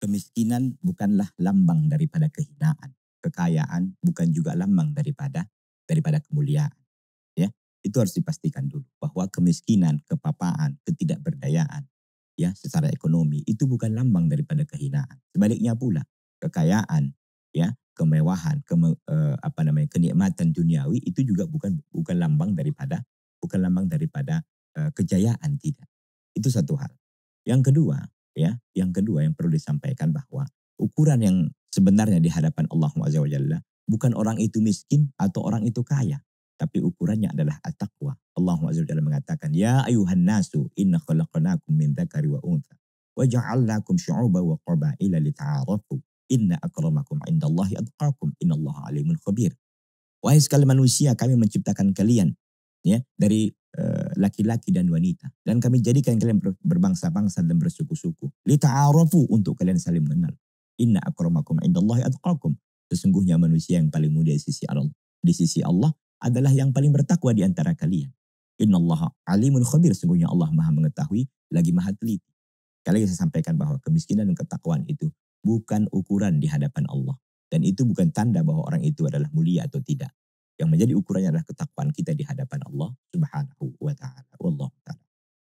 Kemiskinan bukanlah lambang daripada kehinaan. Kekayaan bukan juga lambang daripada daripada kemuliaan. Ya, itu harus dipastikan dulu bahwa kemiskinan, kepapaan, ketidakberdayaan ya secara ekonomi itu bukan lambang daripada kehinaan. Sebaliknya pula, kekayaan ya, kemewahan, keme, eh, apa namanya kenikmatan duniawi itu juga bukan bukan lambang daripada bukan lambang daripada eh, kejayaan tidak. Itu satu hal. Yang kedua, Ya, yang kedua yang perlu disampaikan bahwa ukuran yang sebenarnya di hadapan Allah Jalla bukan orang itu miskin atau orang itu kaya, tapi ukurannya adalah at-taqwa. Allah Jalla mengatakan, "Ya ayuhan nasu, inna khalaqnakum min dzakari wa untha wa ja'alnakum syu'uba wa qabaila lita'arafu. Inna akramakum indallahi atqakum. Innallaha alimun khabir." Wahai sekali manusia, kami menciptakan kalian ya dari eh, laki-laki dan wanita. Dan kami jadikan kalian berbangsa-bangsa dan bersuku-suku. Lita'arafu untuk kalian saling mengenal. Inna akramakum indallahi atqakum. Sesungguhnya manusia yang paling mulia di sisi Allah. Di sisi Allah adalah yang paling bertakwa di antara kalian. Inna Allah alimun khabir. Sesungguhnya Allah maha mengetahui lagi maha teliti. Kali saya sampaikan bahwa kemiskinan dan ketakwaan itu bukan ukuran di hadapan Allah. Dan itu bukan tanda bahwa orang itu adalah mulia atau tidak. Yang menjadi ukurannya adalah ketakwaan kita di hadapan Allah